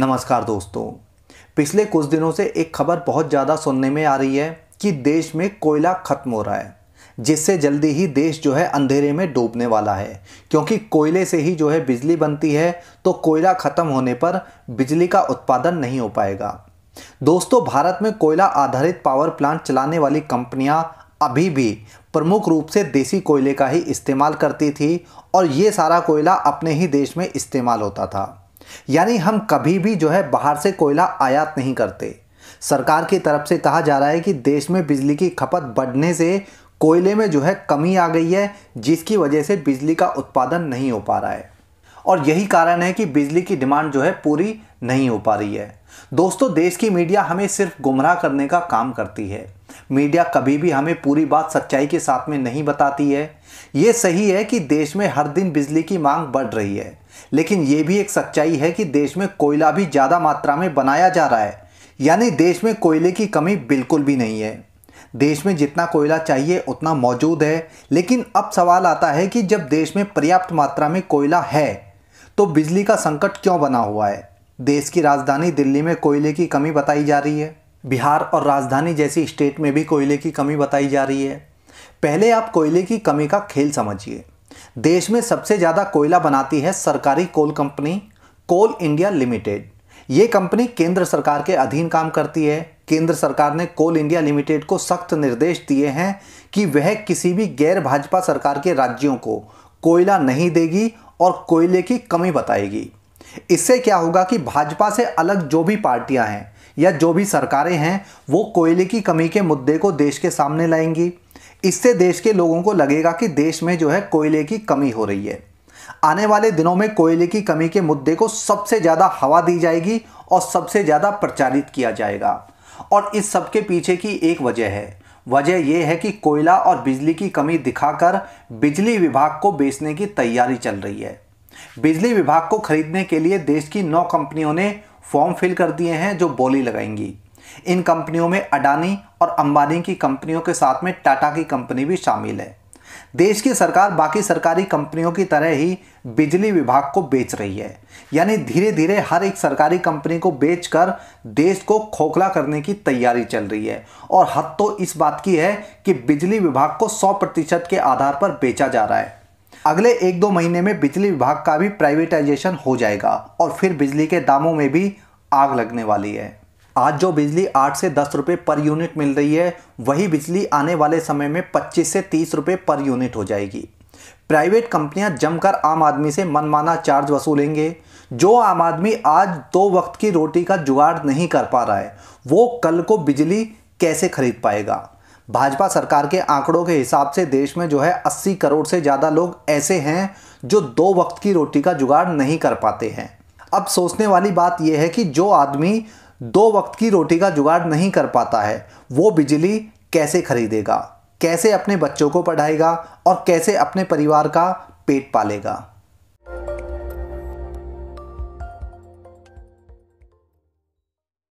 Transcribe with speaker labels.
Speaker 1: नमस्कार दोस्तों पिछले कुछ दिनों से एक खबर बहुत ज़्यादा सुनने में आ रही है कि देश में कोयला खत्म हो रहा है जिससे जल्दी ही देश जो है अंधेरे में डूबने वाला है क्योंकि कोयले से ही जो है बिजली बनती है तो कोयला ख़त्म होने पर बिजली का उत्पादन नहीं हो पाएगा दोस्तों भारत में कोयला आधारित पावर प्लांट चलाने वाली कंपनियां अभी भी प्रमुख रूप से देसी कोयले का ही इस्तेमाल करती थी और ये सारा कोयला अपने ही देश में इस्तेमाल होता था यानी हम कभी भी जो है बाहर से कोयला आयात नहीं करते सरकार की तरफ से कहा जा रहा है कि देश में बिजली की खपत बढ़ने से कोयले में जो है कमी आ गई है जिसकी वजह से बिजली का उत्पादन नहीं हो पा रहा है और यही कारण है कि बिजली की डिमांड जो है पूरी नहीं हो पा रही है दोस्तों देश की मीडिया हमें सिर्फ गुमराह करने का काम करती है मीडिया कभी भी हमें पूरी बात सच्चाई के साथ में नहीं बताती है ये सही है कि देश में हर दिन बिजली की मांग बढ़ रही है लेकिन ये भी एक सच्चाई है कि देश में कोयला भी ज़्यादा मात्रा में बनाया जा रहा है यानी देश में कोयले की कमी बिल्कुल भी नहीं है देश में जितना कोयला चाहिए उतना मौजूद है लेकिन अब सवाल आता है कि जब देश में पर्याप्त मात्रा में कोयला है तो बिजली का संकट क्यों बना हुआ है देश की राजधानी दिल्ली में कोयले की कमी बताई जा रही है बिहार और राजधानी जैसी स्टेट में भी कोयले की कमी बताई जा रही है पहले आप कोयले की कमी का खेल समझिए देश में सबसे ज़्यादा कोयला बनाती है सरकारी coal company Coal India Limited ये कंपनी केंद्र सरकार के अधीन काम करती है केंद्र सरकार ने कोल इंडिया लिमिटेड को सख्त निर्देश दिए हैं कि वह किसी भी गैर भाजपा सरकार के राज्यों को कोयला नहीं देगी और कोयले की कमी बताएगी इससे क्या होगा कि भाजपा से अलग जो भी पार्टियां हैं या जो भी सरकारें हैं वो कोयले की कमी के मुद्दे को देश के सामने लाएंगी इससे देश के लोगों को लगेगा कि देश में जो है कोयले की कमी हो रही है आने वाले दिनों में कोयले की कमी के मुद्दे को सबसे ज़्यादा हवा दी जाएगी और सबसे ज़्यादा प्रचारित किया जाएगा और इस सबके पीछे की एक वजह है वजह यह है कि कोयला और बिजली की कमी दिखाकर बिजली विभाग को बेचने की तैयारी चल रही है बिजली विभाग को खरीदने के लिए देश की नौ कंपनियों ने फॉर्म फिल कर दिए हैं जो बोली लगाएंगी इन कंपनियों में अडानी और अंबानी की कंपनियों के साथ में टाटा की कंपनी भी शामिल है देश की सरकार बाकी सरकारी कंपनियों की तरह ही बिजली विभाग को बेच रही है यानी धीरे धीरे हर एक सरकारी कंपनी को बेचकर देश को खोखला करने की तैयारी चल रही है और हद तो इस बात की है कि बिजली विभाग को 100 प्रतिशत के आधार पर बेचा जा रहा है अगले एक दो महीने में बिजली विभाग का भी प्राइवेटाइजेशन हो जाएगा और फिर बिजली के दामों में भी आग लगने वाली है आज जो बिजली आठ से दस रुपये पर यूनिट मिल रही है वही बिजली आने वाले समय में पच्चीस से तीस रुपये पर यूनिट हो जाएगी प्राइवेट कंपनियां जमकर आम आदमी से मनमाना चार्ज वसूलेंगे जो आम आदमी आज दो वक्त की रोटी का जुगाड़ नहीं कर पा रहा है वो कल को बिजली कैसे खरीद पाएगा भाजपा सरकार के आंकड़ों के हिसाब से देश में जो है 80 करोड़ से ज़्यादा लोग ऐसे हैं जो दो वक्त की रोटी का जुगाड़ नहीं कर पाते हैं अब सोचने वाली बात यह है कि जो आदमी दो वक्त की रोटी का जुगाड़ नहीं कर पाता है वो बिजली कैसे खरीदेगा कैसे अपने बच्चों को पढ़ाएगा और कैसे अपने परिवार का पेट पालेगा